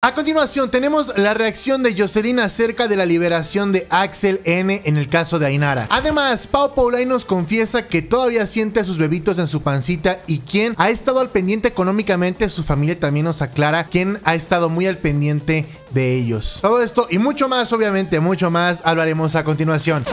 A continuación tenemos la reacción de Jocelyn acerca de la liberación de Axel N en el caso de Ainara. Además, Pau Paulay nos confiesa que todavía siente a sus bebitos en su pancita y quien ha estado al pendiente económicamente, su familia también nos aclara quien ha estado muy al pendiente de ellos. Todo esto y mucho más, obviamente, mucho más hablaremos a continuación.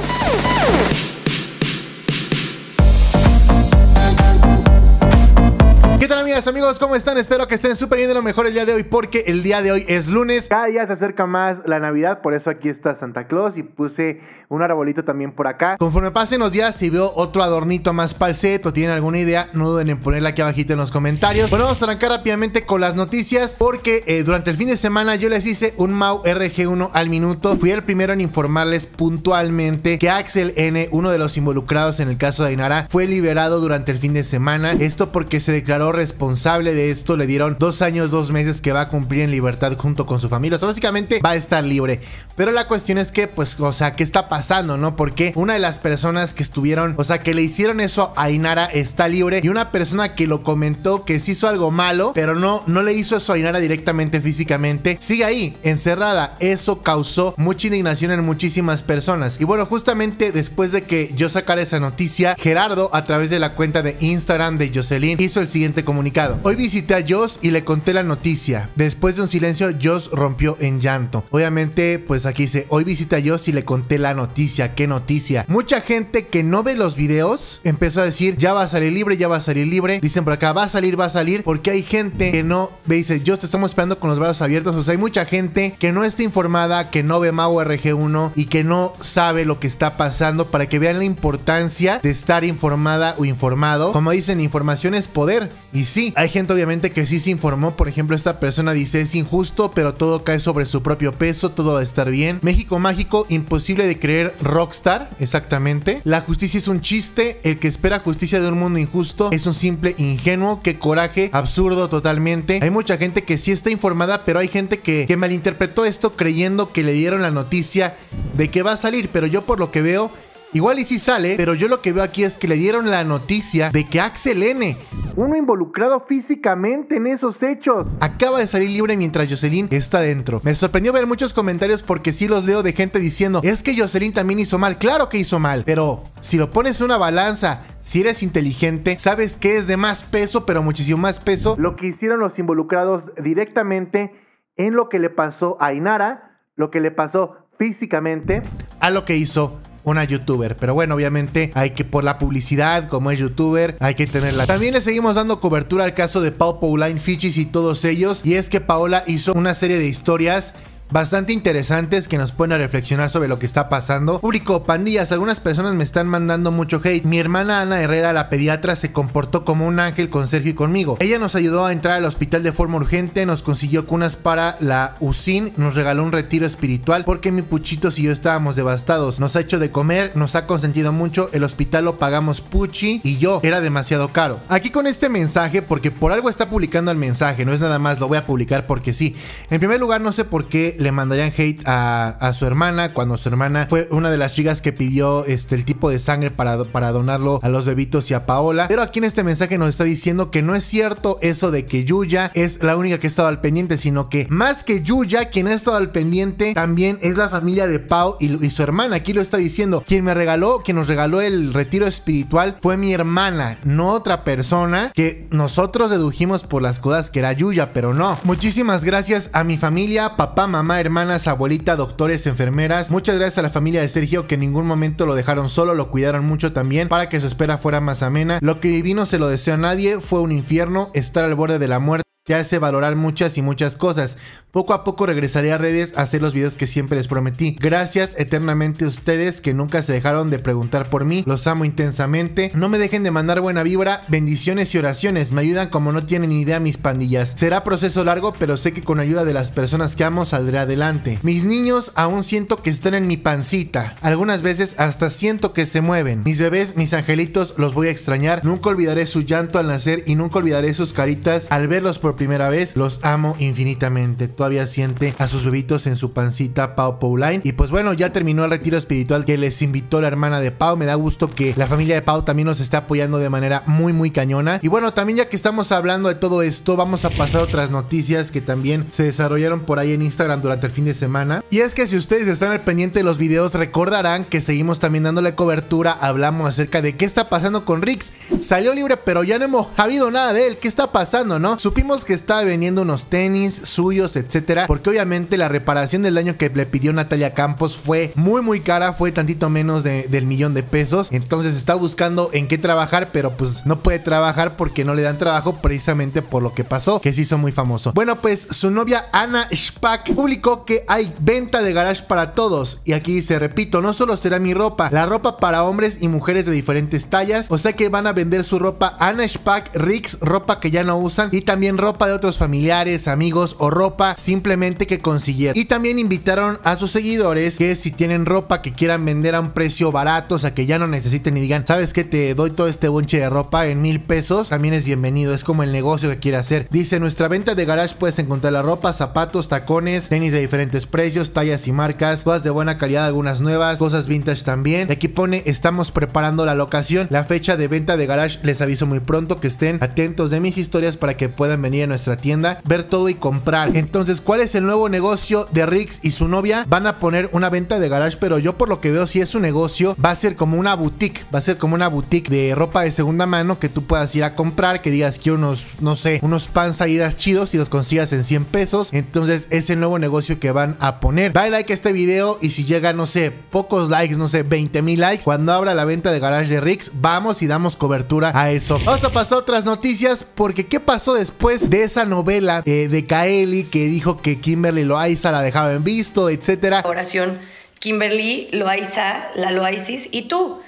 amigos, ¿cómo están? Espero que estén súper bien de lo mejor el día de hoy porque el día de hoy es lunes. Cada día se acerca más la Navidad, por eso aquí está Santa Claus y puse un arbolito también por acá. Conforme pasen los días, si veo otro adornito más palceto, tienen alguna idea, no duden en ponerla aquí abajito en los comentarios. Bueno, vamos a arrancar rápidamente con las noticias porque eh, durante el fin de semana yo les hice un MAU RG1 al minuto. Fui el primero en informarles puntualmente que Axel N, uno de los involucrados en el caso de Ainara, fue liberado durante el fin de semana. Esto porque se declaró responsable de esto le dieron dos años, dos meses que va a cumplir en libertad junto con su familia. O sea, básicamente va a estar libre. Pero la cuestión es que, pues, o sea, ¿qué está pasando, no? Porque una de las personas que estuvieron, o sea, que le hicieron eso a Inara está libre y una persona que lo comentó que se hizo algo malo, pero no, no le hizo eso a Inara directamente físicamente, sigue ahí, encerrada. Eso causó mucha indignación en muchísimas personas. Y bueno, justamente después de que yo sacara esa noticia, Gerardo, a través de la cuenta de Instagram de Jocelyn, hizo el siguiente comunicado. Hoy visité a Joss y le conté la noticia. Después de un silencio, Joss rompió en llanto. Obviamente, pues aquí dice, hoy visité a Joss y le conté la noticia. ¿Qué noticia? Mucha gente que no ve los videos empezó a decir, ya va a salir libre, ya va a salir libre. Dicen por acá, va a salir, va a salir, porque hay gente que no ve, dice, Joss, te estamos esperando con los brazos abiertos. O sea, hay mucha gente que no está informada, que no ve maurg RG1 y que no sabe lo que está pasando para que vean la importancia de estar informada o informado. Como dicen, información es poder. Y sí, hay gente obviamente que sí se informó, por ejemplo, esta persona dice es injusto, pero todo cae sobre su propio peso, todo va a estar bien. México mágico, imposible de creer, rockstar, exactamente. La justicia es un chiste, el que espera justicia de un mundo injusto es un simple ingenuo, qué coraje, absurdo totalmente. Hay mucha gente que sí está informada, pero hay gente que, malinterpretó esto creyendo que le dieron la noticia de que va a salir, pero yo por lo que veo Igual y si sale, pero yo lo que veo aquí es que le dieron la noticia de que Axel N uno involucrado físicamente en esos hechos. Acaba de salir libre mientras Jocelyn está dentro. Me sorprendió ver muchos comentarios porque sí los leo de gente diciendo, es que Jocelyn también hizo mal, claro que hizo mal, pero si lo pones en una balanza, si eres inteligente, sabes que es de más peso, pero muchísimo más peso. Lo que hicieron los involucrados directamente en lo que le pasó a Inara, lo que le pasó físicamente, a lo que hizo una youtuber. Pero bueno, obviamente hay que por la publicidad, como es youtuber, hay que tenerla. También le seguimos dando cobertura al caso de Pau Pauline, Fichis y todos ellos. Y es que Paola hizo una serie de historias bastante interesantes que nos ponen a reflexionar sobre lo que está pasando. Público, pandillas, algunas personas me están mandando mucho hate. Mi hermana Ana Herrera, la pediatra, se comportó como un ángel con Sergio y conmigo. Ella nos ayudó a entrar al hospital de forma urgente, nos consiguió cunas para la USIN, nos regaló un retiro espiritual porque mi puchitos y yo estábamos devastados. Nos ha hecho de comer, nos ha consentido mucho, el hospital lo pagamos Puchi y yo, era demasiado caro. Aquí con este mensaje, porque por algo está publicando el mensaje, no es nada más lo voy a publicar porque sí. En primer lugar, no sé por qué le mandarían hate a, su hermana cuando su hermana fue una de las chicas que pidió este, el tipo de sangre para, para donarlo a los bebitos y a Paola. Pero aquí en este mensaje nos está diciendo que no es cierto eso de que Yuya es la única que ha estado al pendiente, sino que más que Yuya, quien ha estado al pendiente también es la familia de Pau y, su hermana. Aquí lo está diciendo, quien me regaló, quien nos regaló el retiro espiritual fue mi hermana, no otra persona que nosotros dedujimos por las cosas que era Yuya, pero no. Muchísimas gracias a mi familia, papá, mamá hermanas, abuelita, doctores, enfermeras. Muchas gracias a la familia de Sergio que en ningún momento lo dejaron solo, lo cuidaron mucho también para que su espera fuera más amena. Lo que viví no se lo deseo a nadie, fue un infierno, estar al borde de la muerte que hace valorar muchas y muchas cosas. Poco a poco regresaré a redes a hacer los videos que siempre les prometí. Gracias eternamente a ustedes que nunca se dejaron de preguntar por mí. Los amo intensamente. No me dejen de mandar buena vibra, bendiciones y oraciones. Me ayudan como no tienen ni idea mis pandillas. Será proceso largo, pero sé que con ayuda de las personas que amo saldré adelante. Mis niños aún siento que están en mi pancita. Algunas veces hasta siento que se mueven. Mis bebés, mis angelitos, los voy a extrañar. Nunca olvidaré su llanto al nacer y nunca olvidaré sus caritas al verlos por primera vez, los amo infinitamente. Todavía siente a sus bebitos en su pancita Pau Pauline. Y pues bueno, ya terminó el retiro espiritual que les invitó la hermana de Pau. Me da gusto que la familia de Pau también nos esté apoyando de manera muy, muy cañona. Y bueno, también ya que estamos hablando de todo esto, vamos a pasar otras noticias que también se desarrollaron por ahí en Instagram durante el fin de semana. Y es que si ustedes están al pendiente de los videos, recordarán que seguimos también dándole cobertura. Hablamos acerca de qué está pasando con Rix. Salió libre, pero ya no hemos habido nada de él. ¿Qué está pasando, no? Supimos que estaba vendiendo unos tenis suyos, etcétera, porque obviamente la reparación del daño que le pidió Natalia Campos fue muy muy cara, fue tantito menos del millón de pesos, entonces está buscando en qué trabajar, pero pues no puede trabajar porque no le dan trabajo precisamente por lo que pasó, que se hizo muy famoso. Bueno, pues su novia Ana Spack publicó que hay venta de garage para todos y aquí se repito, no solo será mi ropa, la ropa para hombres y mujeres de diferentes tallas, o sea que van a vender su ropa Ana Spack, Ricks, ropa que ya no usan y también ropa de otros familiares, amigos o ropa simplemente que consiguieron. Y también invitaron a sus seguidores que si tienen ropa que quieran vender a un precio barato, o sea que ya no necesiten y digan, ¿sabes que Te doy todo este bonche de ropa en mil pesos, también es bienvenido, es como el negocio que quiere hacer. Dice, nuestra venta de garage puedes encontrar la ropa, zapatos, tacones, tenis de diferentes precios, tallas y marcas, cosas de buena calidad, algunas nuevas, cosas vintage también. aquí pone, estamos preparando la locación, la fecha de venta de garage, les aviso muy pronto que estén atentos de mis historias para que puedan venir nuestra tienda, ver todo y comprar. Entonces, ¿cuál es el nuevo negocio de Rix y su novia? Van a poner una venta de garage, pero yo por lo que veo, si es un negocio, va a ser como una boutique, va a ser como una boutique de ropa de segunda mano que tú puedas ir a comprar, que digas que unos, no sé, unos pants salidas chidos y los consigas en 100 pesos. Entonces, es el nuevo negocio que van a poner. Dale like a este video y si llega, no sé, pocos likes, no sé, 20 mil likes, cuando abra la venta de garage de Rix, vamos y damos cobertura a eso. Vamos a pasar otras noticias porque ¿qué pasó después de esa novela eh, de Kaeli que dijo que Kimberly Loaiza la dejaba en visto, etcétera. Oración, Kimberly Loaiza, la Loaisis y tú.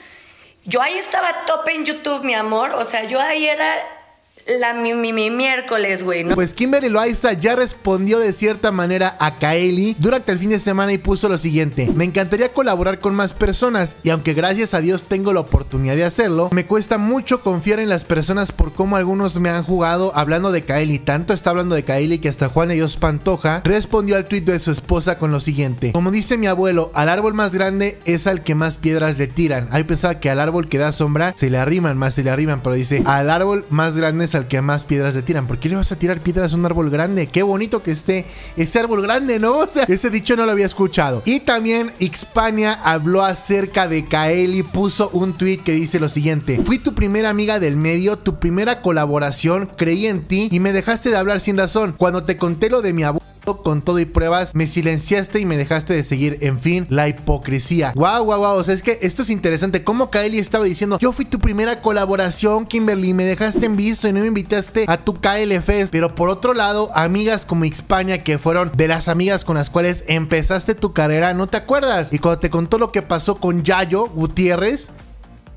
Yo ahí estaba top en YouTube, mi amor. O sea, yo ahí era la mi, mi, mi miércoles, güey, Pues Kimberly Loaiza ya respondió de cierta manera a Kaeli durante el fin de semana y puso lo siguiente: Me encantaría colaborar con más personas y aunque gracias a Dios tengo la oportunidad de hacerlo, me cuesta mucho confiar en las personas por cómo algunos me han jugado hablando de Kaeli. Tanto está hablando de Kaeli que hasta Juan de Dios Pantoja respondió al tuit de su esposa con lo siguiente: Como dice mi abuelo, al árbol más grande es al que más piedras le tiran. hay pensaba que al árbol que da sombra se le arriman más, se le arriman, pero dice: Al árbol más grande es al que más piedras le tiran. ¿Por qué le vas a tirar piedras a un árbol grande? Qué bonito que esté ese árbol grande, ¿no? O sea, ese dicho no lo había escuchado. Y también Xpania habló acerca de Kaeli, puso un tweet que dice lo siguiente: Fui tu primera amiga del medio, tu primera colaboración, creí en ti y me dejaste de hablar sin razón. Cuando te conté lo de mi abuelo con todo y pruebas, me silenciaste y me dejaste de seguir. En fin, la hipocresía. Guau, guau, guau. O sea, es que esto es interesante. Como Kylie estaba diciendo, yo fui tu primera colaboración, Kimberly, me dejaste en visto y no me invitaste a tu KL Pero por otro lado, amigas como España que fueron de las amigas con las cuales empezaste tu carrera, ¿no te acuerdas? Y cuando te contó lo que pasó con Yayo Gutiérrez,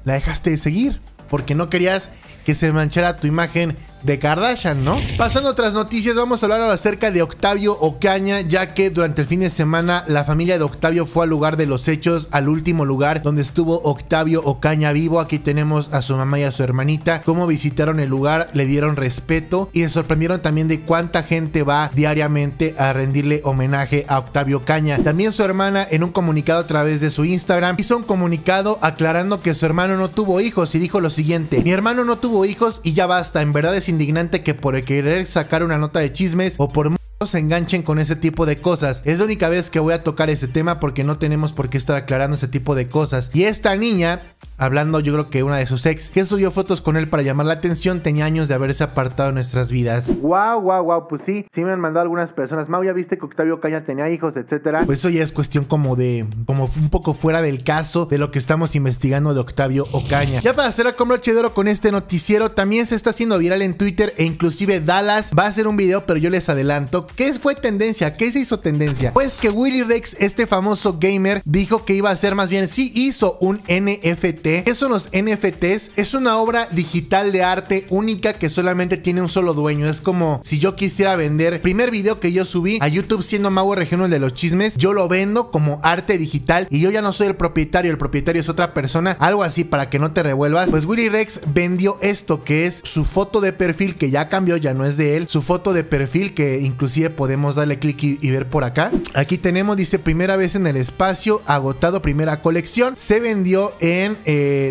la dejaste de seguir porque no querías que se manchara tu imagen de Kardashian, ¿no? Pasando a otras noticias, vamos a hablar acerca de Octavio Ocaña, ya que durante el fin de semana la familia de Octavio fue al lugar de los hechos, al último lugar donde estuvo Octavio Ocaña vivo. Aquí tenemos a su mamá y a su hermanita, cómo visitaron el lugar, le dieron respeto y se sorprendieron también de cuánta gente va diariamente a rendirle homenaje a Octavio Ocaña. También su hermana en un comunicado a través de su Instagram hizo un comunicado aclarando que su hermano no tuvo hijos y dijo lo siguiente, mi hermano no tuvo hijos y ya basta, en verdad es indignante que por querer sacar una nota de chismes o por se enganchen con ese tipo de cosas. Es la única vez que voy a tocar ese tema porque no tenemos por qué estar aclarando ese tipo de cosas. Y esta niña, hablando yo creo que una de sus ex, que subió fotos con él para llamar la atención, tenía años de haberse apartado de nuestras vidas. Wow, wow, wow, pues sí, sí me han mandado algunas personas. Mau, ya viste que Octavio Caña tenía hijos, etcétera. Pues eso ya es cuestión como de, como un poco fuera del caso de lo que estamos investigando de Octavio Ocaña. Ya para hacer a broche chedoro con este noticiero, también se está haciendo viral en Twitter e inclusive Dallas va a hacer un video, pero yo les adelanto ¿Qué fue tendencia? ¿Qué se hizo tendencia? Pues que Willy Rex, este famoso gamer, dijo que iba a ser más bien, sí hizo un NFT. ¿Qué son los NFTs? Es una obra digital de arte única que solamente tiene un solo dueño. Es como si yo quisiera vender. Primer video que yo subí a YouTube siendo Mago Regional de los Chismes, yo lo vendo como arte digital y yo ya no soy el propietario, el propietario es otra persona, algo así para que no te revuelvas. Pues Willy Rex vendió esto que es su foto de perfil que ya cambió, ya no es de él, su foto de perfil que inclusive podemos darle clic y, ver por acá. Aquí tenemos, dice, primera vez en el espacio, agotado, primera colección. Se vendió en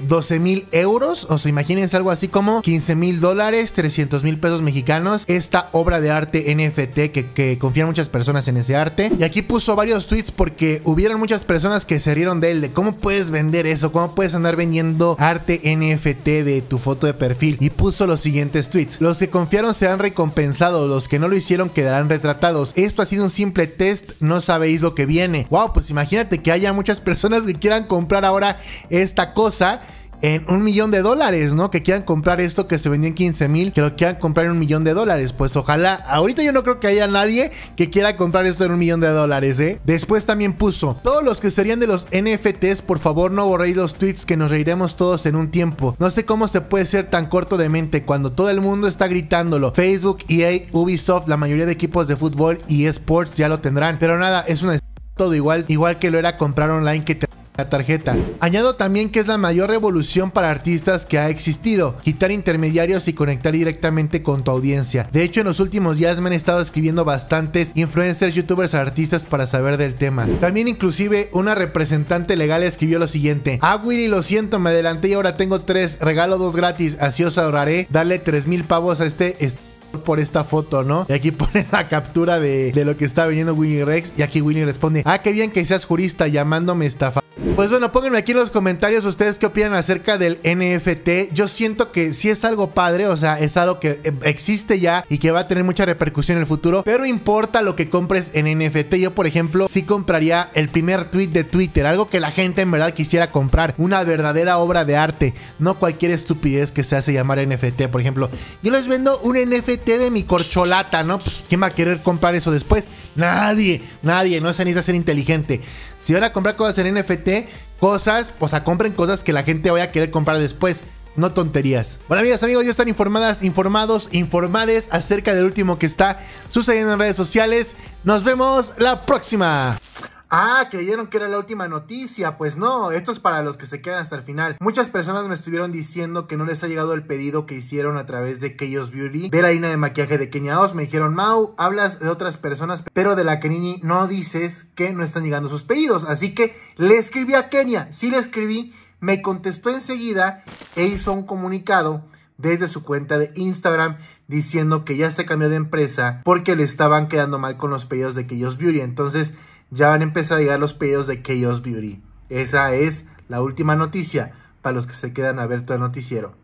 12 eh, mil euros, o sea, imagínense algo así como 15 mil dólares, 300 mil pesos mexicanos. Esta obra de arte NFT que, que confían muchas personas en ese arte. Y aquí puso varios tweets porque hubieron muchas personas que se rieron de él, de cómo puedes vender eso, cómo puedes andar vendiendo arte NFT de tu foto de perfil. Y puso los siguientes tweets. Los que confiaron serán recompensados, los que no lo hicieron quedarán Tratados, Esto ha sido un simple test, no sabéis lo que viene. Wow, pues imagínate que haya muchas personas que quieran comprar ahora esta cosa en un millón de dólares, ¿no? Que quieran comprar esto que se vendió en 15 mil, que lo quieran comprar en un millón de dólares. Pues ojalá, ahorita yo no creo que haya nadie que quiera comprar esto en un millón de dólares, ¿eh? Después también puso, todos los que serían de los NFTs, por favor no borréis los tweets que nos reiremos todos en un tiempo. No sé cómo se puede ser tan corto de mente cuando todo el mundo está gritándolo. Facebook, EA, Ubisoft, la mayoría de equipos de fútbol y esports ya lo tendrán. Pero nada, es una... Todo igual, igual que lo era comprar online que te la tarjeta. Añado también que es la mayor revolución para artistas que ha existido, quitar intermediarios y conectar directamente con tu audiencia. De hecho, en los últimos días me han estado escribiendo bastantes influencers, youtubers, artistas para saber del tema. También inclusive una representante legal escribió lo siguiente, ah Willy, lo siento, me adelanté y ahora tengo tres, regalo dos gratis, así os ahorraré, darle tres mil pavos a este por esta foto, ¿no? Y aquí pone la captura de, de lo que está viniendo Winnie Rex. Y aquí Willy responde: Ah, qué bien que seas jurista llamándome estafa pues bueno, pónganme aquí en los comentarios ustedes qué opinan acerca del NFT. Yo siento que sí es algo padre, o sea, es algo que eh, existe ya y que va a tener mucha repercusión en el futuro, pero importa lo que compres en NFT. Yo, por ejemplo, sí compraría el primer tweet de Twitter, algo que la gente en verdad quisiera comprar, una verdadera obra de arte, no cualquier estupidez que se hace llamar NFT, por ejemplo. Yo les vendo un NFT de mi corcholata, ¿no? Pues, ¿quién va a querer comprar eso después? Nadie, nadie, no se necesita ser inteligente. Si van a comprar cosas en NFT, cosas, o sea, compren cosas que la gente vaya a querer comprar después. No tonterías. Bueno, amigas, amigos, ya están informadas, informados, informades acerca del último que está sucediendo en redes sociales. Nos vemos la próxima. Ah, creyeron que era la última noticia. Pues no, esto es para los que se quedan hasta el final. Muchas personas me estuvieron diciendo que no les ha llegado el pedido que hicieron a través de Chaos Beauty de la línea de maquillaje de Kenia Oz. Me dijeron, Mau, hablas de otras personas, pero de la Kenini no dices que no están llegando sus pedidos. Así que le escribí a Kenia. Sí le escribí, me contestó enseguida e hizo un comunicado desde su cuenta de Instagram diciendo que ya se cambió de empresa porque le estaban quedando mal con los pedidos de Chaos Beauty. Entonces ya van a empezar a llegar los pedidos de Chaos Beauty. Esa es la última noticia para los que se quedan a ver todo el noticiero.